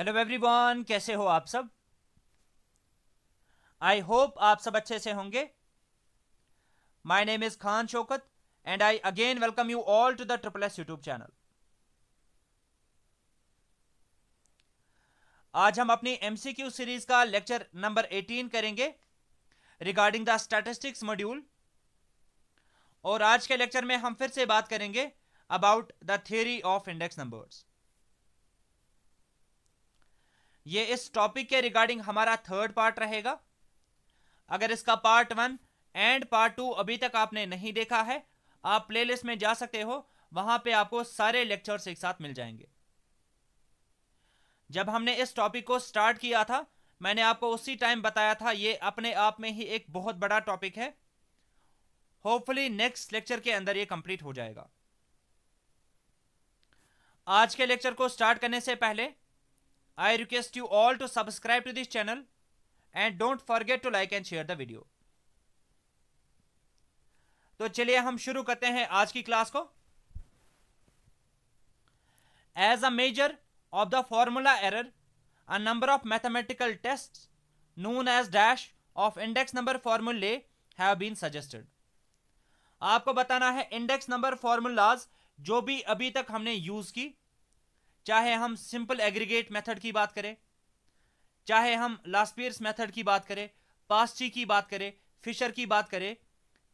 Hello everyone कैसे हो आप सब आई होप आप सब अच्छे से होंगे my name is Khan Shaukat and I again welcome you all to the triple S YouTube channel आज हम अपनी एमसीक्यू सीरीज का लेक्चर नंबर 18 करेंगे रिगार्डिंग द स्टैटिस्टिक्स मॉड्यूल और आज के लेक्चर में हम फिर से बात करेंगे about the theory of index numbers ये इस टॉपिक के रिगार्डिंग हमारा थर्ड पार्ट रहेगा अगर इसका part one and part two अभी तक आपने नहीं देखा है आप प्लेलिस्ट में जा सकते हो वहां पे आपको सारे लेक्चर्स एक साथ मिल जाएंगे जब हमने इस टॉपिक को स्टार्ट किया था मैंने आपको उसी टाइम बताया था ये अपने आप में ही एक बहुत बड़ा टॉपिक है होपफुली नेक्स्ट लेक्चर के अंदर ये कंप्लीट हो जाएगा आज के लेक्चर को स्टार्ट करने से पहले I request you all to subscribe to this channel and don't forget to like and share the video. तो चलिए हम शुरू करते हैं आज की क्लास को as a measure of the formula error a number of mathematical test known as dash of index number formulae have been suggested आपको बताना है इंडेक्स नंबर फॉर्मूलाज जो भी अभी तक हमने यूज की चाहे हम सिंपल एग्रीगेट मेथड की बात करें चाहे हम लास्पियर्स मेथड की बात करें पास्टी की बात करें फिशर की बात करें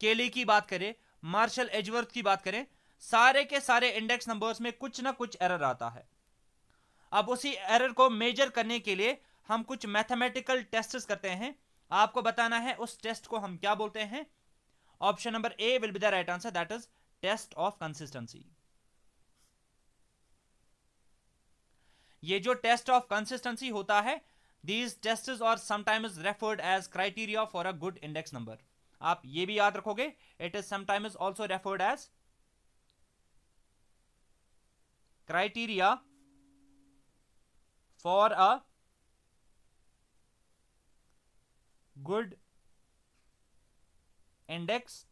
केली की बात करें मार्शल एजवर्थ की बात करें सारे के सारे इंडेक्स नंबर्स में कुछ ना कुछ एरर आता है अब उसी एरर को मेजर करने के लिए हम कुछ मैथमेटिकल टेस्ट करते हैं आपको बताना है उस टेस्ट को हम क्या बोलते हैं option number A will be the right answer that is test of consistency ये जो टेस्ट ऑफ कंसिस्टेंसी होता है दीज टेस्ट और sometimes referred as criteria for a good index number आप ये भी याद रखोगे it is sometimes also referred as criteria for a good index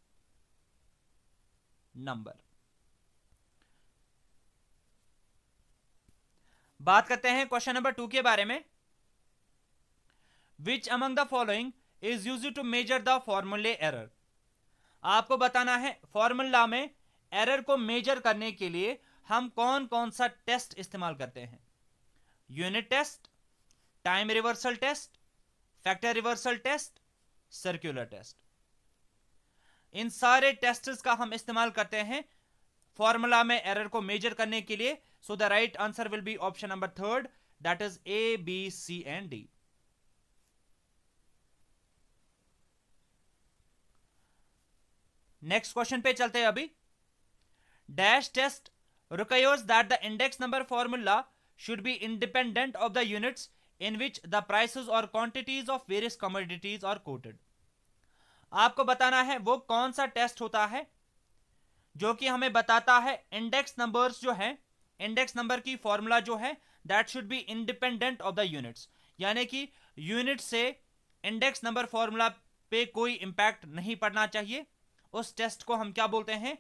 number बात करते हैं क्वेश्चन नंबर टू के बारे में which among the following is use to measure the formulae error आपको बताना है फॉर्मूला में एरर को मेजर करने के लिए हम कौन कौन सा टेस्ट इस्तेमाल करते हैं unit test time reversal test factor reversal test circular test इन सारे टेस्ट का हम इस्तेमाल करते हैं फॉर्मूला में एरर को मेजर करने के लिए So the right answer will be option number third, that is A, B, C, and D. Next question पे चलते हैं अभी dash test requires that the index number formula should be independent of the units in which the prices or quantities of various commodities are quoted. आपको बताना है वो कौन सा टेस्ट होता है जो कि हमें बताता है इंडेक्स नंबर्स जो हैं इंडेक्स नंबर की फॉर्मूला जो है that should be independent of the units यानी कि यूनिट से इंडेक्स नंबर फॉर्मूला पे कोई इंपैक्ट नहीं पड़ना चाहिए उस टेस्ट को हम क्या बोलते हैं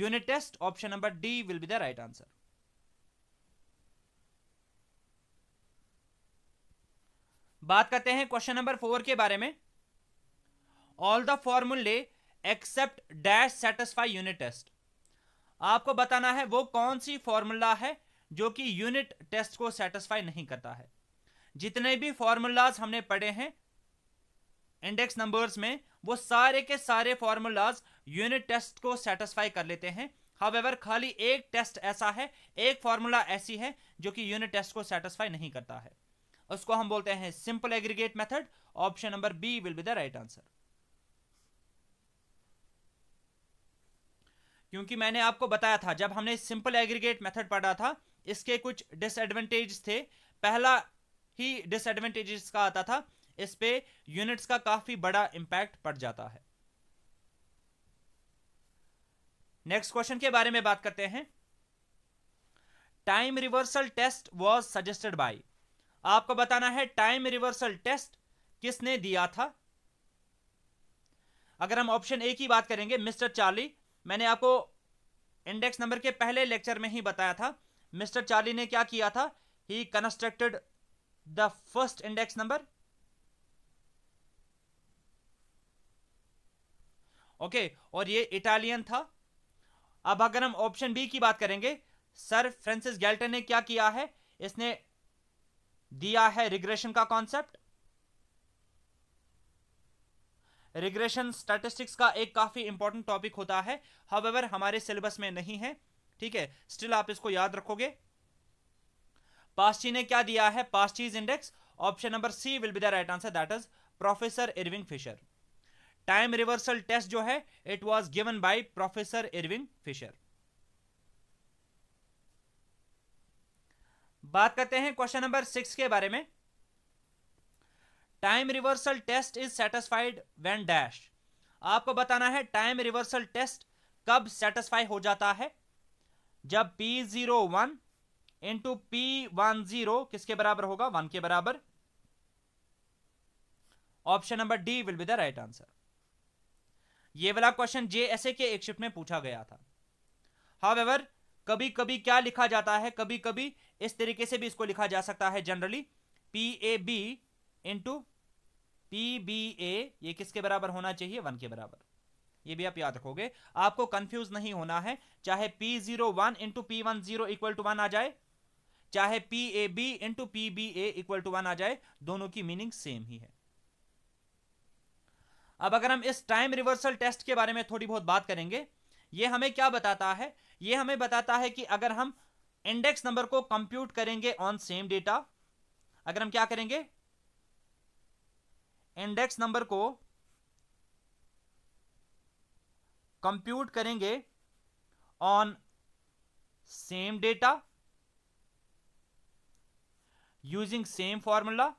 unit test option number D will be the right answer बात करते हैं क्वेश्चन नंबर फोर के बारे में all the formulae except dash satisfy unit test आपको बताना है वो कौन सी फॉर्मूला है जो कि यूनिट टेस्ट को सेटिस्फाई नहीं करता है जितने भी फॉर्मूलाज हमने पढ़े हैं इंडेक्स नंबर्स में वो सारे के सारे फॉर्मूलाज यूनिट टेस्ट को सेटिस्फाई कर लेते हैं हावेवर खाली एक टेस्ट ऐसा है एक फॉर्मूला ऐसी है जो कि यूनिट टेस्ट को सेटिस्फाई नहीं करता है उसको हम बोलते हैं simple aggregate method option number B will be the right answer क्योंकि मैंने आपको बताया था जब हमने सिंपल एग्रीगेट मेथड पढ़ा था इसके कुछ डिसएडवांटेज थे पहला ही डिसएडवांटेज का आता था इस पे यूनिट्स का काफी बड़ा इंपैक्ट पड़ जाता है नेक्स्ट क्वेश्चन के बारे में बात करते हैं time reversal test was suggested by आपको बताना है टाइम रिवर्सल टेस्ट किसने दिया था अगर हम ऑप्शन ए की बात करेंगे मिस्टर चार्ली मैंने आपको इंडेक्स नंबर के पहले लेक्चर में ही बताया था मिस्टर चार्ली ने क्या किया था he constructed the first index number okay और ये इटालियन था अब अगर हम ऑप्शन बी की बात करेंगे सर फ्रांसिस गैल्टन ने क्या किया है इसने दिया है रिग्रेशन का कॉन्सेप्ट रिग्रेशन स्टैटिस्टिक्स का एक काफ़ी इंपॉर्टेंट टॉपिक होता है हाउएवर हमारे सिलेबस में नहीं है ठीक है स्टिल आप इसको याद रखोगे पास्टी ने क्या दिया है Paasche's index option number C will be the right answer that is professor Irving Fisher time reversal test जो है it was given by professor Irving Fisher बात करते हैं क्वेश्चन नंबर सिक्स के बारे में time reversal test is satisfied when dash आपको बताना है टाइम रिवर्सल टेस्ट कब सेटिस्फाई हो जाता है जब P zero one into P one zero किसके बराबर होगा वन के बराबर option number D will be the right answer ये वाला क्वेश्चन जे एस ए के एक शिफ्ट में पूछा गया था हावेवर कभी कभी क्या लिखा जाता है कभी कभी इस तरीके से भी इसको लिखा जा सकता है generally P A B into P B A ये किसके बराबर होना चाहिए वन के बराबर ये भी आप याद रखोगे आपको कंफ्यूज नहीं होना है चाहे P zero one into P one zero equal to one आ जाए चाहे P A B into P B A equal to one आ जाए दोनों की मीनिंग सेम ही है अब अगर हम इस टाइम रिवर्सल टेस्ट के बारे में थोड़ी बहुत बात करेंगे ये हमें क्या बताता है ये हमें बताता है कि अगर हम इंडेक्स नंबर को कंप्यूट करेंगे ऑन सेम डेटा अगर हम क्या करेंगे इंडेक्स नंबर को कंप्यूट करेंगे on same data using same formula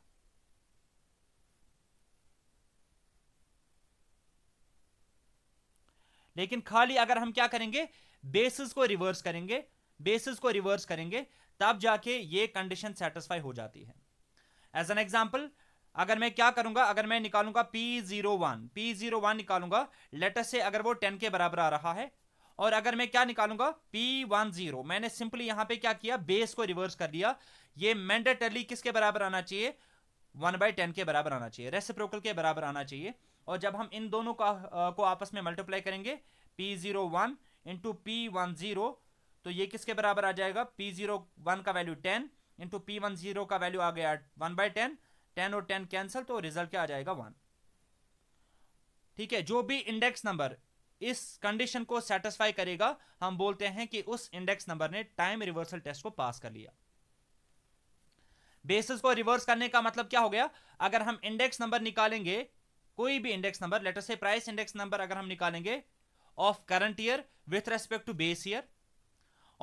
लेकिन खाली अगर हम क्या करेंगे बेसिस को रिवर्स करेंगे बेसिस को रिवर्स करेंगे तब जाके ये कंडीशन सेटिस्फाई हो जाती है एज एन एग्जाम्पल अगर मैं क्या करूंगा अगर मैं निकालूंगा P zero one P zero one निकालूंगा लेटर से अगर वो टेन के बराबर आ रहा है और अगर मैं क्या निकालूंगा पी वन जीरो मैंने सिंपली यहां पे क्या किया बेस को रिवर्स कर दिया ये मैंडेटरली किसके बराबर आना चाहिए वन बाई टेन के बराबर आना चाहिए रेसिप्रोकल के बराबर आना चाहिए और जब हम इन दोनों का आ, को आपस में मल्टीप्लाई करेंगे P zero one into P one zero तो ये किसके बराबर आ जाएगा पी जीरो वन का value ten into P one zero का वैल्यू आ गया वन बाई टेन टेन और टेन कैंसिल तो रिजल्ट क्या आ जाएगा वन ठीक है जो भी इंडेक्स नंबर इस कंडीशन को सेटिस्फाई करेगा हम बोलते हैं कि उस इंडेक्स नंबर ने टाइम रिवर्सल टेस्ट को पास कर लिया बेसिस को रिवर्स करने का मतलब क्या हो गया अगर हम इंडेक्स नंबर निकालेंगे कोई भी index number let's say price index number अगर हम निकालेंगे of current year with respect to base year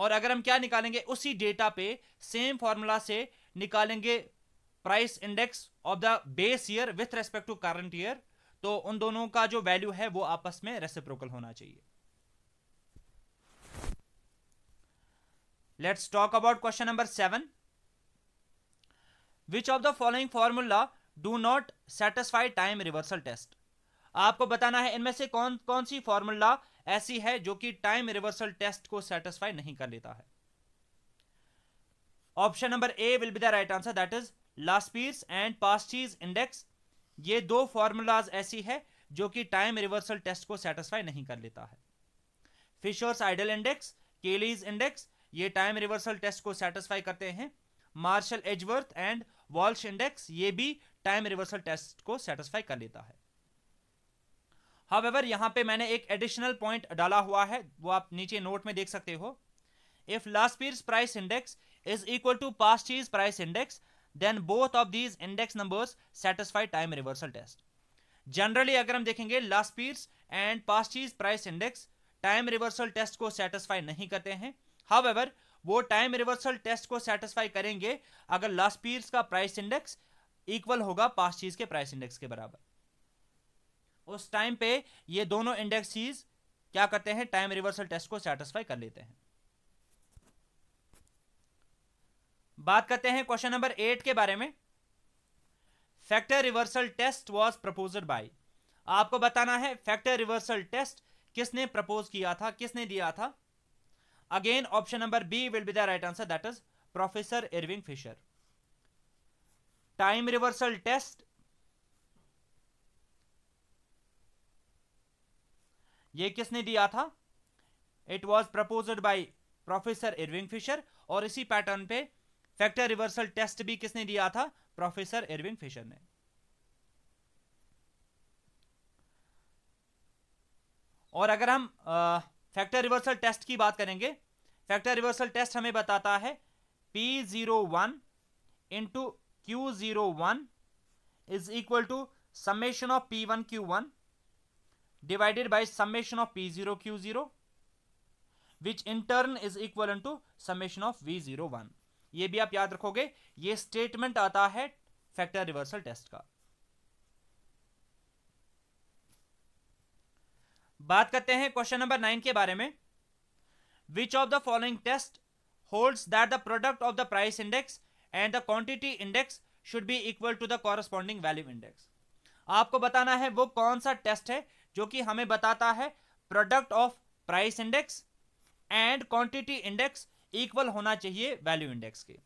और अगर हम क्या निकालेंगे उसी डेटा पे सेम फॉर्मूला से निकालेंगे price index of the base year with respect to current year तो उन दोनों का जो वैल्यू है वो आपस में रेसिप्रोकल होना चाहिए let's talk about question number seven which of the following formula do not satisfy time reversal test आपको बताना है इनमें से कौन कौन सी फॉर्मूला ऐसी है जो कि टाइम रिवर्सल टेस्ट को सेटिस्फाई नहीं कर लेता है option number A will be the right answer that is Laspeyres and Paasche's index ये दो फॉर्मूलाज ऐसी है जो कि टाइम रिवर्सल टेस्ट को सेटिस्फाई नहीं कर लेता है Fisher's ideal index Kelly's index ये टाइम रिवर्सल टेस्ट को सेटिस्फाई करते हैं Marshall Edgeworth and Walsh index ये भी टाइम रिवर्सल टेस्ट को सेटिस्फाई कर लेता है हावेवर यहां पे मैंने एक एडिशनल पॉइंट डाला हुआ है वो आप नीचे नोट में देख सकते हो if Laspeyres price index is equal to Paasche's price index then both of these index numbers satisfied time reversal test generally अगर हम देखेंगे Laspeyres and Paasche's price index time reversal test को satisfy नहीं करते हैं however वो time reversal test को satisfy करेंगे अगर लास्ट पीर्स का प्राइस इंडेक्स इक्वल होगा चीज के प्राइस इंडेक्स के बराबर उस टाइम पे ये दोनों इंडेक्स क्या करते हैं टाइम रिवर्सल टेस्ट को सेटिस्फाई कर लेते हैं बात करते हैं क्वेश्चन नंबर एट के बारे में factor reversal test was propose by आपको बताना है फैक्टर रिवर्सल टेस्ट किसने प्रपोज किया था किसने दिया था again option number B will be the right answer that is professor Irving Fisher time reversal test ये किसने दिया था it was proposed by professor Irving Fisher और इसी पैटर्न पे फैक्टर रिवर्सल टेस्ट भी किसने दिया था प्रोफेसर एरविन फिशर ने और अगर हम फैक्टर रिवर्सल टेस्ट की बात करेंगे फैक्टर रिवर्सल टेस्ट हमें बताता है P zero one into Q zero one is equal to summation of P one Q one divided summation of P zero Q zero which in turn is equal to summation of V zero one ये भी आप याद रखोगे ये statement आता है factor reversal test का बात करते हैं क्वेश्चन नंबर नाइन के बारे में which of the following test holds that the product of the price index and the quantity index should be equal to the corresponding value index आपको बताना है वो कौन सा टेस्ट है जो कि हमें बताता है product of price index and quantity index equal होना चाहिए वैल्यू इंडेक्स के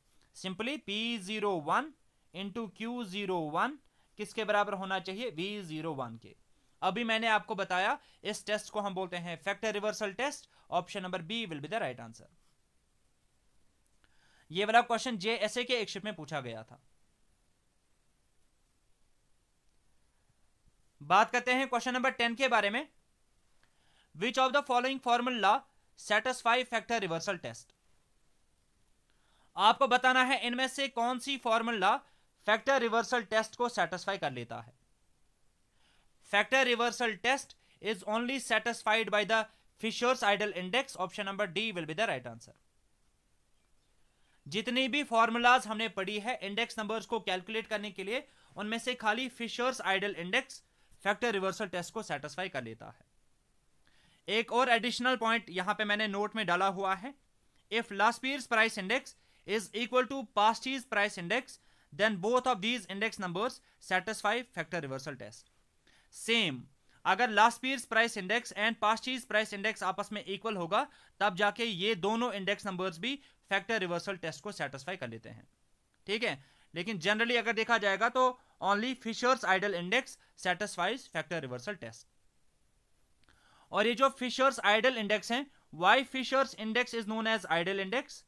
simply P zero one into Q zero one किसके बराबर होना चाहिए वी जीरो वन के अभी मैंने आपको बताया इस टेस्ट को हम बोलते हैं factor reversal test option number B will be the right answer ये वाला क्वेश्चन जे जेएसए के एक शिप में पूछा गया था बात करते हैं क्वेश्चन नंबर टेन के बारे में which of the following formula satisfy factor reversal test आपको बताना है इनमें से कौन सी फॉर्मूला फैक्टर रिवर्सल टेस्ट को सेटिस्फाई कर लेता है factor reversal test is only satisfied by the Fisher's ideal index option number D will be the right answer जितनी भी फॉर्मूलाज हमने पढ़ी है इंडेक्स नंबर्स को कैलकुलेट करने के लिए उनमें से खाली Fisher's ideal index factor reversal test को सेटिस्फाई कर लेता है एक और एडिशनल पॉइंट यहां पे मैंने नोट में डाला हुआ है if Laspeyres price index is equal to past his price index, then both of these index numbers satisfy factor reversal test. Same, अगर Laspeyres price index and Paasche's price index आपस में equal होगा तब जाके ये दोनों index numbers भी factor reversal test को सेटिस्फाई कर लेते हैं ठीक है लेकिन जनरली अगर देखा जाएगा तो only Fisher's ideal index satisfies factor reversal test और ये जो फिशर्स आइडल इंडेक्स है why Fisher's index is known as ideal index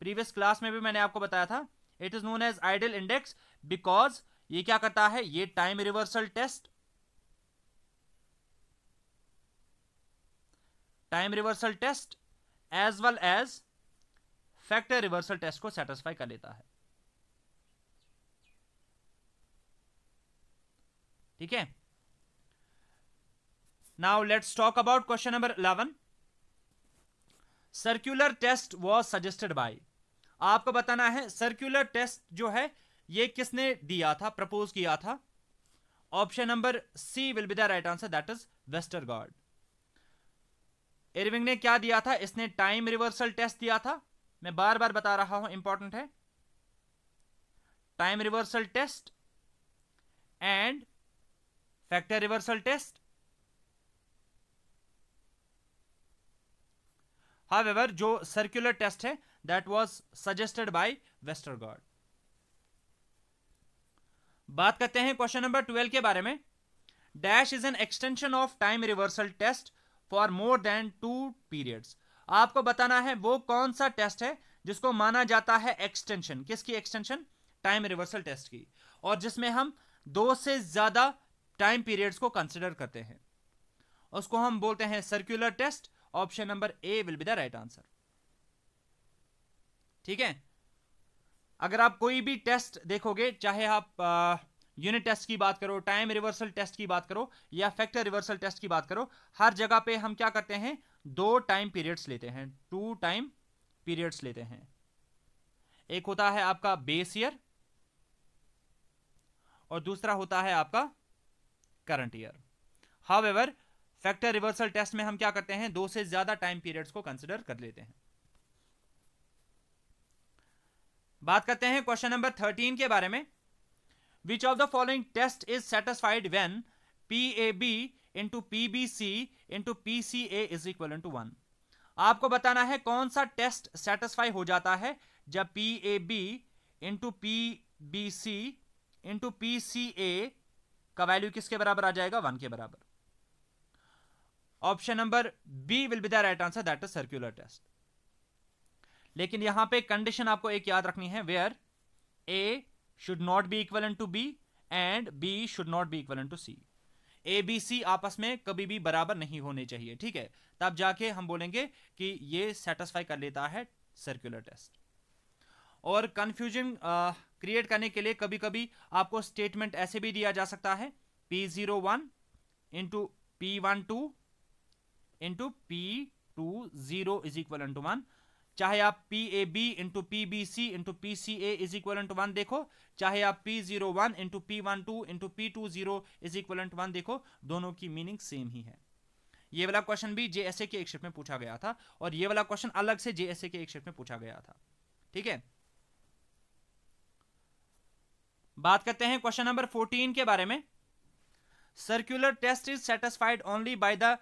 previous class में भी मैंने आपको बताया था it is known as ideal index because ये क्या करता है ये time reversal test time reversal test as well as factor reversal test को सेटिस्फाई कर लेता है ठीक है now let's talk about question number 11 circular test was suggested by आपको बताना है सर्कुलर टेस्ट जो है ये किसने दिया था प्रपोज किया था option number C will be the right answer that is Westergaard Irving ने क्या दिया था इसने टाइम रिवर्सल टेस्ट दिया था मैं बार बार बता रहा हूं इंपॉर्टेंट है time reversal test and factor reversal test however जो सर्कुलर टेस्ट है that was suggested by Westergaard. बात करते हैं क्वेश्चन नंबर ट्वेल्व के बारे में dash is an extension of time reversal test for more than two periods आपको बताना है वो कौन सा टेस्ट है जिसको माना जाता है एक्सटेंशन किसकी एक्सटेंशन टाइम रिवर्सल टेस्ट की और जिसमें हम दो से ज्यादा टाइम पीरियड्स को कंसिडर करते हैं उसको हम बोलते हैं circular test option number A will be the right answer ठीक है अगर आप कोई भी टेस्ट देखोगे चाहे आप यूनिट टेस्ट की बात करो टाइम रिवर्सल टेस्ट की बात करो या फैक्टर रिवर्सल टेस्ट की बात करो हर जगह पे हम क्या करते हैं दो टाइम पीरियड्स लेते हैं टू टाइम पीरियड्स लेते हैं एक होता है आपका बेस ईयर और दूसरा होता है आपका current year however factor reversal test में हम क्या करते हैं दो से ज्यादा टाइम पीरियड्स को कंसिडर कर लेते हैं बात करते हैं क्वेश्चन नंबर थर्टीन के बारे में which of the following test is satisfied when P A B into P B C into P C A is equal to one आपको बताना है कौन सा टेस्ट सेटिस्फाई हो जाता है जब P A B into P B C into P C A का वैल्यू किसके बराबर आ जाएगा वन के बराबर option number B will be the right answer that is circular test लेकिन यहां पे कंडीशन आपको एक याद रखनी है where A should not be equal to B and B should not be equal to C A B C आपस में कभी भी बराबर नहीं होने चाहिए ठीक है तब जाके हम बोलेंगे कि ये सेटिस्फाई कर लेता है सर्कुलर टेस्ट और कंफ्यूजन क्रिएट करने के लिए कभी कभी आपको स्टेटमेंट ऐसे भी दिया जा सकता है P zero one into P one two into P two zero is equal to one चाहे आप P A B into P B C into P C A is equal to one देखो चाहे आप P zero one into P one two into P two zero is equal to one देखो दोनों की meaning same ही है ये वाला question भी जेएसए के एक शिफ्ट में पूछा गया था और ये वाला क्वेश्चन अलग से जेएसए के एक शिफ्ट में पूछा गया था ठीक है बात करते हैं क्वेश्चन नंबर फोर्टीन के बारे में circular test is satisfied only by the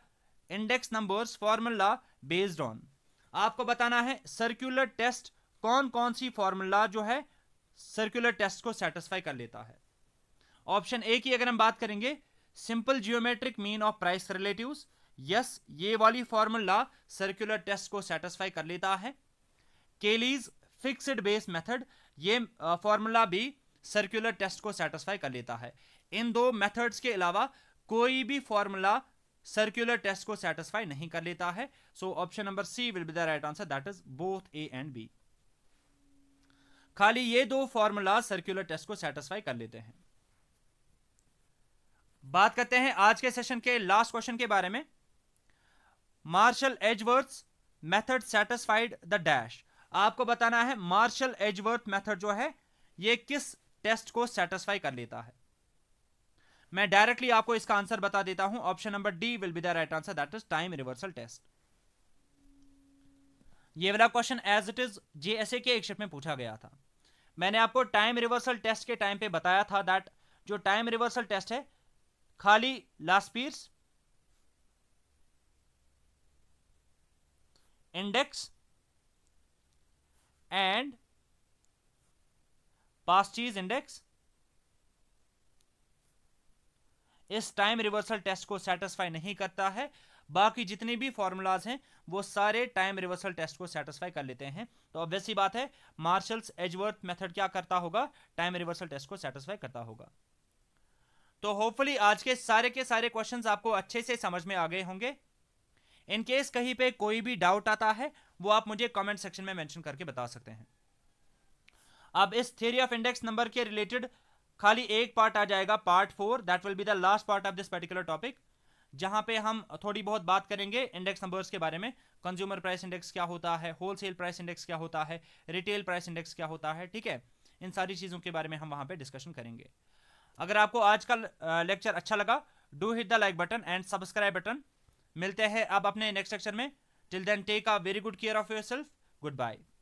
index numbers formula based on आपको बताना है सर्कुलर टेस्ट कौन कौन सी फॉर्मूला जो है सर्कुलर टेस्ट को सेटिस्फाई कर लेता है ऑप्शन ए की अगर हम बात करेंगे simple geometric mean of price relative yes ये वाली फॉर्मूला सर्कुलर टेस्ट को सेटिस्फाई कर लेता है केलीज फिक्सड बेस मेथड ये फॉर्मूला भी सर्कुलर टेस्ट को सेटिस्फाई कर लेता है इन दो मेथड्स के अलावा कोई भी फॉर्मूला सर्क्यूलर टेस्ट को सेटिस्फाई नहीं कर लेता है so option number C will be the right answer that is both A and B खाली ये दो फॉर्मूला सर्क्यूलर टेस्ट को सेटिस्फाई कर लेते हैं बात करते हैं आज के सेशन के लास्ट क्वेश्चन के बारे में Marshall Edgeworth method satisfied the dash आपको बताना है मार्शल एजवर्थ मेथड जो है ये किस टेस्ट को सेटिस्फाई कर लेता है मैं डायरेक्टली आपको इसका आंसर बता देता हूं option number D will be the right answer that is time reversal test ये वाला question as it is JSA के एक शिफ्ट में पूछा गया था मैंने आपको टाइम रिवर्सल टेस्ट के टाइम पे बताया था दैट जो टाइम रिवर्सल टेस्ट है खाली Laspeyres index and Paasche's index इस टाइम रिवर्सल टेस्ट को सेटिस्फाई नहीं करता है बाकी जितने भी फॉर्मूलाज हैं वो सारे टाइम रिवर्सल टेस्ट को सेटिस्फाई कर लेते हैं तो ऑब्वियस ही बात है मार्शल्स एजवर्थ मेथड क्या करता होगा टाइम रिवर्सल टेस्ट को सेटिस्फाई करता होगा तो होपफुली आज के सारे के सारे क्वेश्चंस आपको अच्छे से समझ में आ गए होंगे इन केस कहीं पे कोई भी डाउट आता है वो आप मुझे कमेंट सेक्शन में मेंशन करके बता सकते हैं अब इस थ्योरी ऑफ इंडेक्स नंबर के रिलेटेड खाली एक पार्ट आ जाएगा part four that will be the last part of this particular topic जहां पे हम थोड़ी बहुत बात करेंगे इंडेक्स नंबर्स के बारे में कंज्यूमर प्राइस इंडेक्स क्या होता है होलसेल प्राइस इंडेक्स क्या होता है रिटेल प्राइस इंडेक्स क्या होता है ठीक है इन सारी चीज़ों के बारे में हम वहां पे डिस्कशन करेंगे अगर आपको आज का लेक्चर अच्छा लगा do hit the like button and subscribe button मिलते हैं अब अपने नेक्स्ट लेक्चर में till then take a very good care of yourself good bye